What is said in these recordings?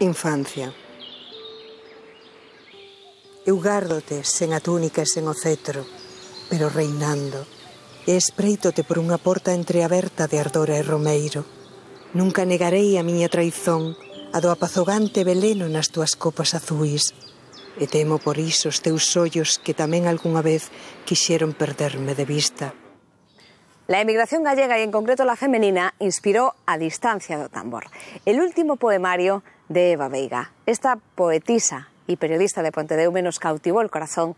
Infancia. Eu gárdote sen a túnica e sen o cetro, pero reinando, e espreitote por unha porta entreaberta de ardora e romeiro. Nunca negarei a miña traizón, a do apazogante veleno nas túas copas azuis, e temo por iso os teus ollos que tamén algunha vez quixeron perderme de vista. La emigración gallega y en concreto la femenina inspiró a distancia do tambor, el último poemario de Eva Veiga. Esta poetisa y periodista de Pontedeume nos cautivó el corazón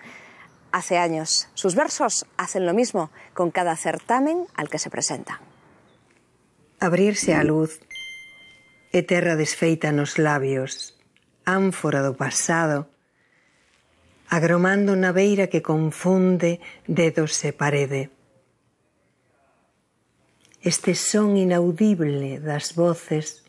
hace años. Sus versos hacen lo mismo con cada certamen al que se presenta. Abrirse a luz, eterra desfeita nos labios, ánfora do pasado, agromando na beira que confunde dedos e parede. Este son inaudible das voces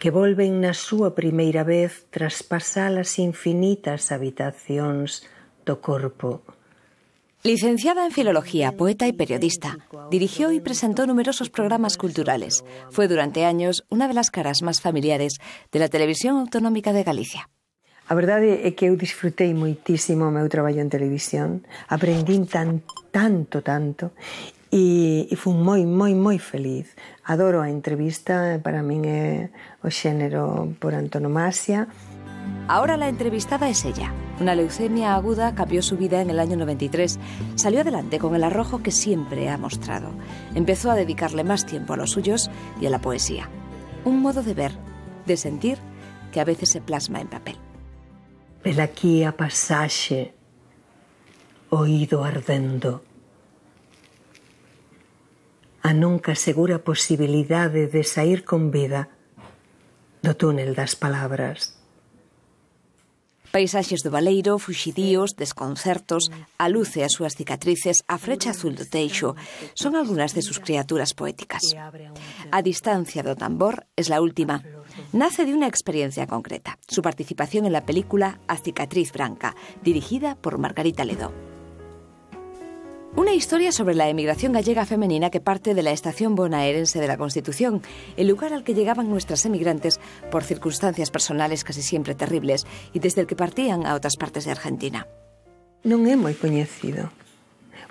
que volven na súa primeira vez traspasar as infinitas habitacións do corpo. Licenciada en Filología, poeta e periodista, dirigió e presentó numerosos programas culturales. Fue durante años una de las caras más familiares de la televisión autonómica de Galicia. A verdade é que eu disfrutei moitísimo o meu traballo en televisión, aprendín tan, tanto, tanto, e, e fun moi, moi, moi feliz. Adoro a entrevista, para min é o xénero por antonomasia. Ahora la entrevistada es ella. Una leucemia aguda cambió su vida en el año 93. Salió adelante con el arrojo que siempre ha mostrado. Empezó a dedicarle más tiempo a los suyos y a la poesía. Un modo de ver, de sentir, que a veces se plasma en papel. aquí a pasaje, oído ardendo a nunca segura posibilidade de sair con vida do túnel das palabras. Paisaxes do Valeiro, fuxidíos, desconcertos, a luz e as súas cicatrices, a frecha azul do teixo, son algunas de sus criaturas poéticas. A distancia do tambor é la última. Nace de unha experiencia concreta, su participación en la película A cicatriz branca, dirigida por Margarita Ledó. Una historia sobre la emigración gallega femenina que parte de la estación bonaerense de la Constitución, el lugar al que llegaban nuestras emigrantes por circunstancias personales casi siempre terribles y desde el que partían a otras partes de Argentina. Non é moi coñecido,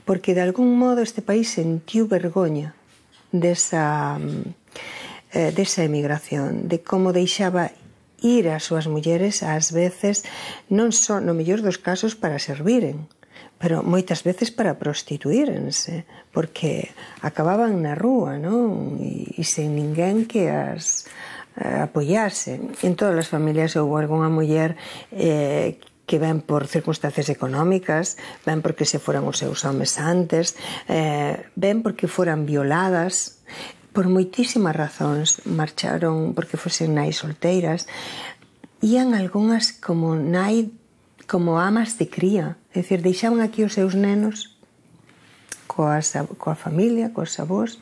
porque de algún modo este país sentiu vergoña desa, eh, desa emigración, de como deixaba ir as súas mulleres ás veces non só no mellor dos casos para serviren, pero moitas veces para prostituírense, porque acababan na rúa, non? E, e sen ninguén que as eh, apoiase. En todas as familias houve algunha muller eh, que ven por circunstancias económicas, ven porque se foran os seus homes antes, eh, ven porque foran violadas, por moitísimas razóns marcharon porque fosen nai solteiras, ian algunhas como nai como amas de cría. É dicir, deixaban aquí os seus nenos coa, coa familia, cos avós,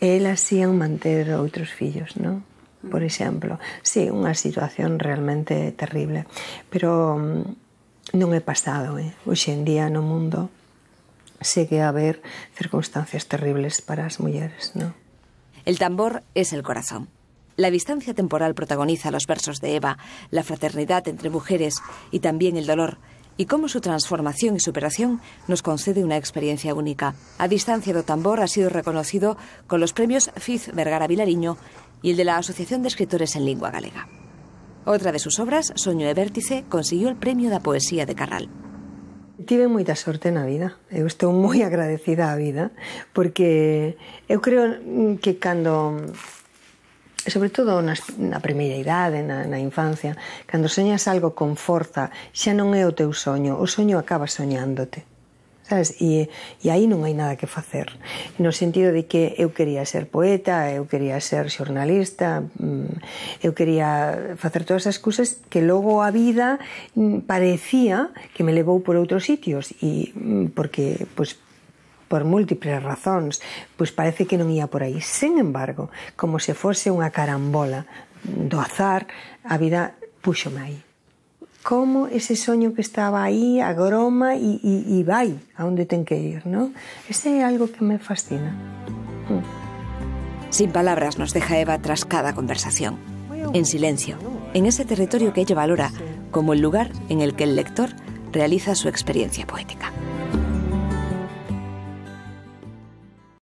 e elas ian manter outros fillos, non? por exemplo. Sí, unha situación realmente terrible, pero mm, non é pasado, eh? Hoxe en día no mundo segue a haber circunstancias terribles para as mulleres, non? El tambor es el corazón. La distancia temporal protagoniza los versos de Eva, la fraternidad entre mujeres y también el dolor, y cómo su transformación y superación nos concede una experiencia única. A distancia de tambor ha sido reconocido con los premios Fiz Vergara Vilariño y el de la Asociación de Escritores en Lengua Galega. Otra de sus obras, Soño e Vértice, consiguió el premio de poesía de Carral. Tive suerte en la vida. estoy muy moi agradecida á vida, porque yo creo que cuando... e sobre todo na, na primeira idade, na, na infancia, cando soñas algo con forza, xa non é o teu soño, o soño acaba soñándote. Sabes? E, e aí non hai nada que facer. No sentido de que eu quería ser poeta, eu quería ser xornalista, mm, eu quería facer todas esas cousas que logo a vida mm, parecía que me levou por outros sitios e mm, porque pois, por múltiples razóns, pois parece que non ía por aí. Sen embargo, como se fose unha carambola do azar, a vida púxome aí. Como ese soño que estaba aí agroma e, e, e vai a onde ten que ir, non? Ese é algo que me fascina. Hmm. Sin palabras nos deja Eva tras cada conversación, en silencio, en ese territorio que ella valora como el lugar en el que el lector realiza su experiencia poética.